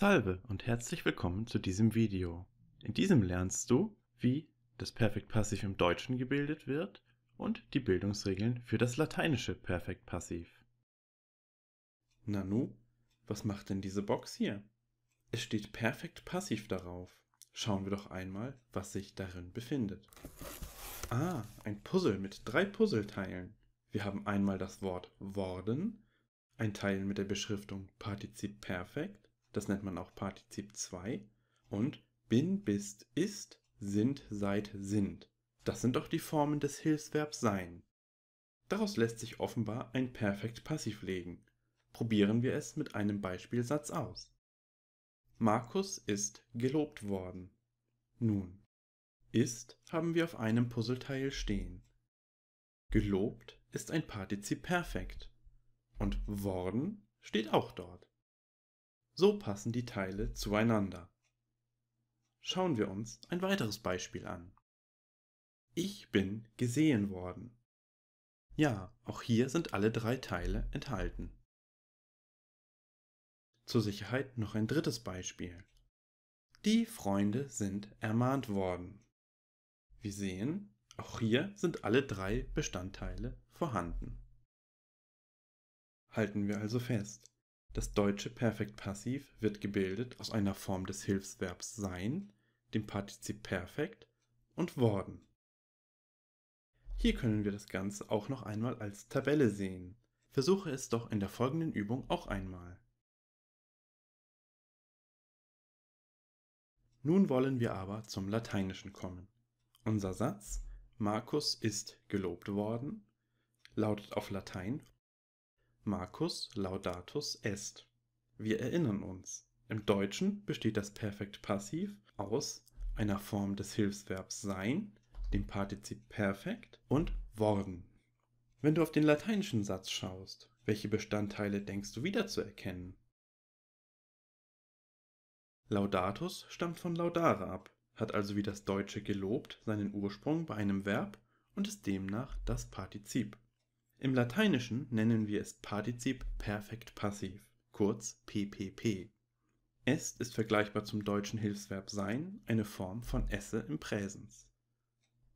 Salve und herzlich willkommen zu diesem Video. In diesem lernst du, wie das Perfektpassiv im Deutschen gebildet wird und die Bildungsregeln für das lateinische Perfektpassiv. Nanu, was macht denn diese Box hier? Es steht Perfektpassiv darauf. Schauen wir doch einmal, was sich darin befindet. Ah, ein Puzzle mit drei Puzzleteilen. Wir haben einmal das Wort worden, ein Teil mit der Beschriftung Partizip Perfekt das nennt man auch Partizip 2. Und bin, bist, ist, sind, seid, sind. Das sind doch die Formen des Hilfsverbs sein. Daraus lässt sich offenbar ein Perfekt Passiv legen. Probieren wir es mit einem Beispielsatz aus. Markus ist gelobt worden. Nun, ist haben wir auf einem Puzzleteil stehen. Gelobt ist ein Partizip Perfekt und worden steht auch dort. So passen die Teile zueinander. Schauen wir uns ein weiteres Beispiel an. Ich bin gesehen worden. Ja, auch hier sind alle drei Teile enthalten. Zur Sicherheit noch ein drittes Beispiel. Die Freunde sind ermahnt worden. Wir sehen, auch hier sind alle drei Bestandteile vorhanden. Halten wir also fest, das deutsche Perfektpassiv wird gebildet aus einer Form des Hilfsverbs sein, dem Partizip perfekt und worden. Hier können wir das Ganze auch noch einmal als Tabelle sehen. Versuche es doch in der folgenden Übung auch einmal. Nun wollen wir aber zum Lateinischen kommen. Unser Satz Markus ist gelobt worden lautet auf Latein Markus Laudatus est. Wir erinnern uns. Im Deutschen besteht das Perfekt Passiv aus einer Form des Hilfsverbs sein, dem Partizip perfekt und worden. Wenn du auf den lateinischen Satz schaust, welche Bestandteile denkst du wiederzuerkennen? Laudatus stammt von laudare ab, hat also wie das Deutsche gelobt seinen Ursprung bei einem Verb und ist demnach das Partizip. Im Lateinischen nennen wir es Partizip Perfekt Passiv, kurz PPP. Est ist vergleichbar zum deutschen Hilfsverb sein, eine Form von esse im Präsens.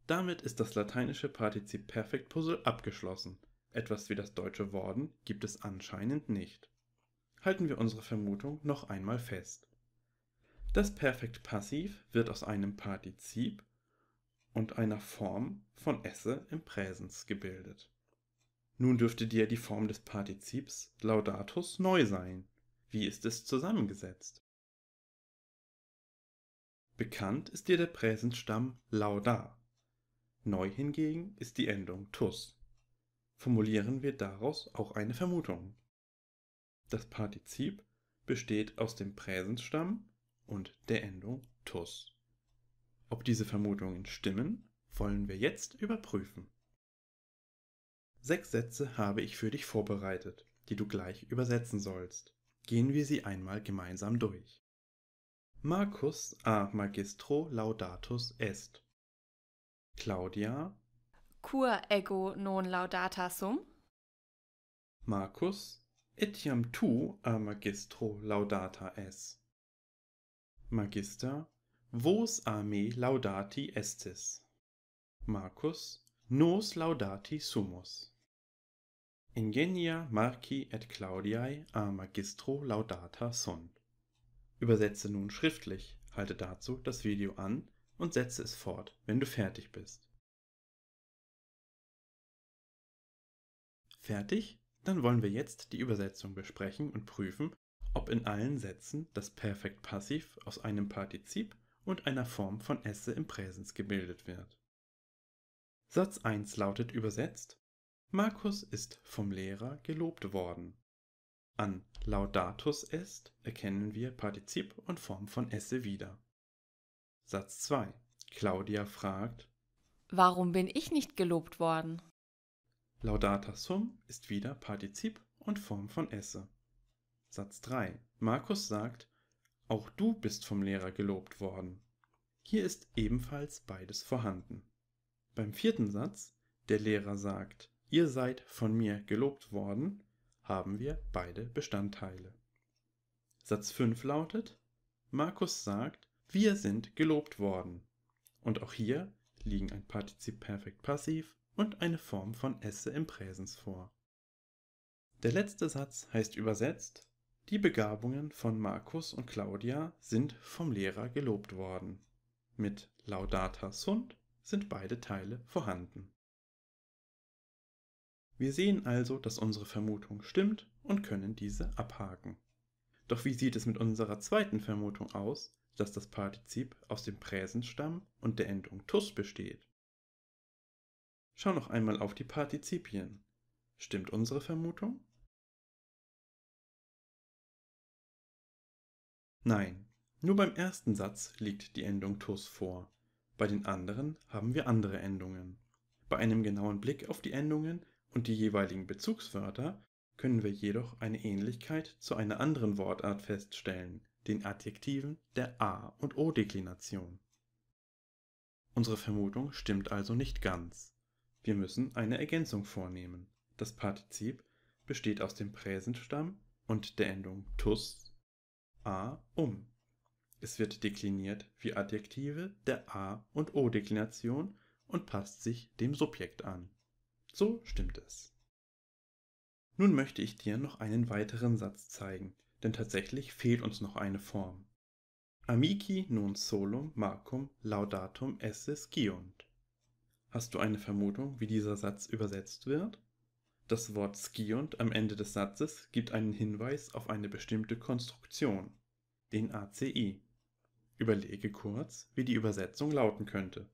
Damit ist das lateinische Partizip Perfekt Puzzle abgeschlossen. Etwas wie das deutsche Worden gibt es anscheinend nicht. Halten wir unsere Vermutung noch einmal fest. Das Perfekt Passiv wird aus einem Partizip und einer Form von esse im Präsens gebildet nun dürfte dir die Form des Partizips laudatus neu sein. Wie ist es zusammengesetzt? Bekannt ist dir der Präsensstamm lauda. Neu hingegen ist die Endung tus. Formulieren wir daraus auch eine Vermutung. Das Partizip besteht aus dem Präsensstamm und der Endung tus. Ob diese Vermutungen stimmen, wollen wir jetzt überprüfen. Sechs Sätze habe ich für dich vorbereitet, die du gleich übersetzen sollst. Gehen wir sie einmal gemeinsam durch. Marcus a magistro laudatus est. Claudia. Cur ego non laudata sum. Marcus. Etiam tu a magistro laudata es. Magister. Vos a me laudati estis. Marcus. Nos laudati sumus. Ingenia Marci et Claudiae a Magistro laudata sun. Übersetze nun schriftlich, halte dazu das Video an und setze es fort, wenn du fertig bist. Fertig? Dann wollen wir jetzt die Übersetzung besprechen und prüfen, ob in allen Sätzen das Perfekt Passiv aus einem Partizip und einer Form von esse im Präsens gebildet wird. Satz 1 lautet übersetzt Markus ist vom Lehrer gelobt worden. An Laudatus est erkennen wir Partizip und Form von esse wieder. Satz 2. Claudia fragt: Warum bin ich nicht gelobt worden? Laudata sum ist wieder Partizip und Form von esse. Satz 3. Markus sagt: Auch du bist vom Lehrer gelobt worden. Hier ist ebenfalls beides vorhanden. Beim vierten Satz: Der Lehrer sagt: Ihr seid von mir gelobt worden, haben wir beide Bestandteile. Satz 5 lautet, Markus sagt, wir sind gelobt worden. Und auch hier liegen ein Partizip Perfekt Passiv und eine Form von Esse im Präsens vor. Der letzte Satz heißt übersetzt, die Begabungen von Markus und Claudia sind vom Lehrer gelobt worden. Mit Laudata sunt sind beide Teile vorhanden. Wir sehen also, dass unsere Vermutung stimmt und können diese abhaken. Doch wie sieht es mit unserer zweiten Vermutung aus, dass das Partizip aus dem Präsensstamm und der Endung -tus besteht? Schau noch einmal auf die Partizipien. Stimmt unsere Vermutung? Nein, nur beim ersten Satz liegt die Endung -tus vor. Bei den anderen haben wir andere Endungen. Bei einem genauen Blick auf die Endungen und die jeweiligen Bezugswörter können wir jedoch eine Ähnlichkeit zu einer anderen Wortart feststellen, den Adjektiven der a und o-Deklination. Unsere Vermutung stimmt also nicht ganz. Wir müssen eine Ergänzung vornehmen. Das Partizip besteht aus dem Präsensstamm und der Endung -tus -a -um. Es wird dekliniert wie Adjektive der a und o-Deklination und passt sich dem Subjekt an so stimmt es. Nun möchte ich dir noch einen weiteren Satz zeigen, denn tatsächlich fehlt uns noch eine Form. Amici non solum Marcum laudatum esse sciunt. Hast du eine Vermutung, wie dieser Satz übersetzt wird? Das Wort sciunt am Ende des Satzes gibt einen Hinweis auf eine bestimmte Konstruktion, den ACI. Überlege kurz, wie die Übersetzung lauten könnte.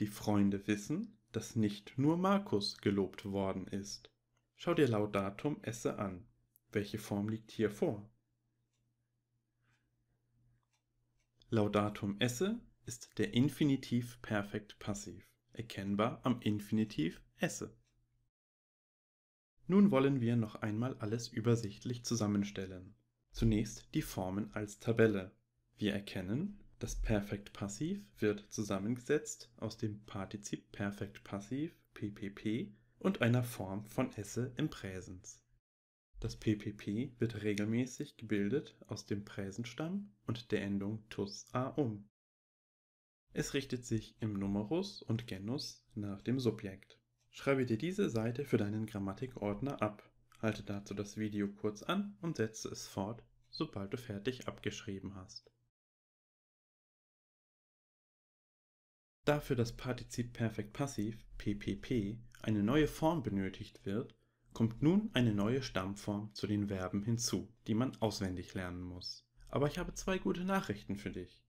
Die Freunde wissen, dass nicht nur Markus gelobt worden ist. Schau dir Laudatum esse an. Welche Form liegt hier vor? Laudatum esse ist der Infinitiv perfekt passiv, erkennbar am Infinitiv esse. Nun wollen wir noch einmal alles übersichtlich zusammenstellen. Zunächst die Formen als Tabelle. Wir erkennen, das Perfekt Passiv wird zusammengesetzt aus dem Partizip Perfekt Passiv PPP und einer Form von esse im Präsens. Das PPP wird regelmäßig gebildet aus dem Präsenstamm und der Endung -tus a um. Es richtet sich im Numerus und Genus nach dem Subjekt. Schreibe dir diese Seite für deinen Grammatikordner ab. Halte dazu das Video kurz an und setze es fort, sobald du fertig abgeschrieben hast. Dafür das Partizip Perfekt Passiv PPP eine neue Form benötigt wird, kommt nun eine neue Stammform zu den Verben hinzu, die man auswendig lernen muss. Aber ich habe zwei gute Nachrichten für dich.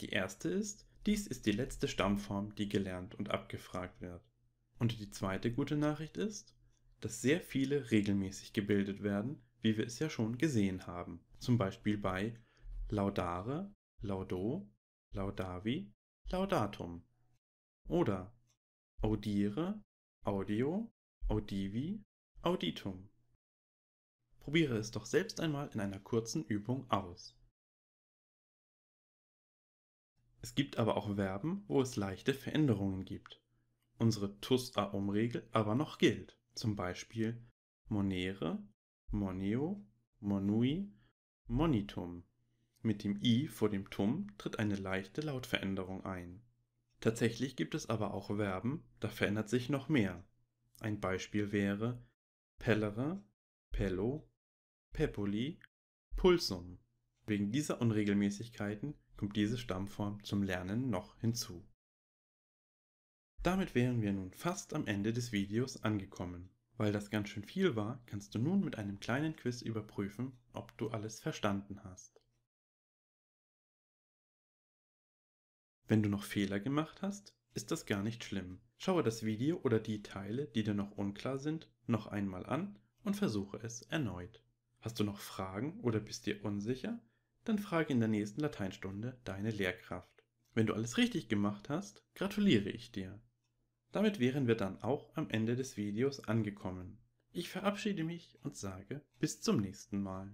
Die erste ist, dies ist die letzte Stammform, die gelernt und abgefragt wird. Und die zweite gute Nachricht ist, dass sehr viele regelmäßig gebildet werden, wie wir es ja schon gesehen haben, zum Beispiel bei laudare, laudo, laudavi, laudatum oder audire, audio, audivi, auditum. Probiere es doch selbst einmal in einer kurzen Übung aus. Es gibt aber auch Verben, wo es leichte Veränderungen gibt. Unsere tus a um regel aber noch gilt, zum Beispiel monere, moneo, monui, monitum. Mit dem i vor dem tum tritt eine leichte Lautveränderung ein Tatsächlich gibt es aber auch Verben, da verändert sich noch mehr. Ein Beispiel wäre pellere, pello, pepuli, pulsum. Wegen dieser Unregelmäßigkeiten kommt diese Stammform zum Lernen noch hinzu. Damit wären wir nun fast am Ende des Videos angekommen. Weil das ganz schön viel war, kannst du nun mit einem kleinen Quiz überprüfen, ob du alles verstanden hast. Wenn du noch Fehler gemacht hast, ist das gar nicht schlimm. Schaue das Video oder die Teile, die dir noch unklar sind, noch einmal an und versuche es erneut. Hast du noch Fragen oder bist dir unsicher? Dann frage in der nächsten Lateinstunde deine Lehrkraft. Wenn du alles richtig gemacht hast, gratuliere ich dir. Damit wären wir dann auch am Ende des Videos angekommen. Ich verabschiede mich und sage bis zum nächsten Mal.